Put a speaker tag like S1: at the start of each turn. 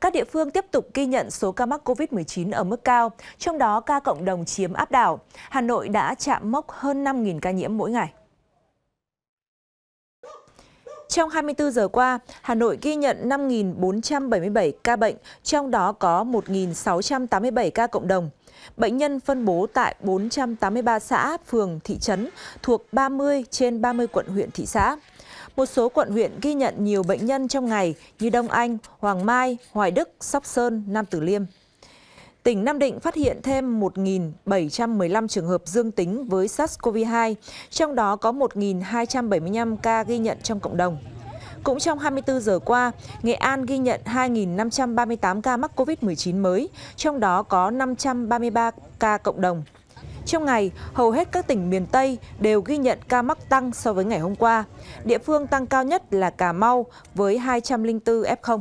S1: Các địa phương tiếp tục ghi nhận số ca mắc COVID-19 ở mức cao, trong đó ca cộng đồng chiếm áp đảo. Hà Nội đã chạm mốc hơn 5.000 ca nhiễm mỗi ngày. Trong 24 giờ qua, Hà Nội ghi nhận 5.477 ca bệnh, trong đó có 1.687 ca cộng đồng. Bệnh nhân phân bố tại 483 xã, phường, thị trấn thuộc 30 trên 30 quận huyện thị xã. Một số quận huyện ghi nhận nhiều bệnh nhân trong ngày như Đông Anh, Hoàng Mai, Hoài Đức, Sóc Sơn, Nam Tử Liêm. Tỉnh Nam Định phát hiện thêm 1.715 trường hợp dương tính với SARS-CoV-2, trong đó có 1.275 ca ghi nhận trong cộng đồng. Cũng trong 24 giờ qua, Nghệ An ghi nhận 2.538 ca mắc COVID-19 mới, trong đó có 533 ca cộng đồng. Trong ngày, hầu hết các tỉnh miền Tây đều ghi nhận ca mắc tăng so với ngày hôm qua. Địa phương tăng cao nhất là Cà Mau với 204 F0.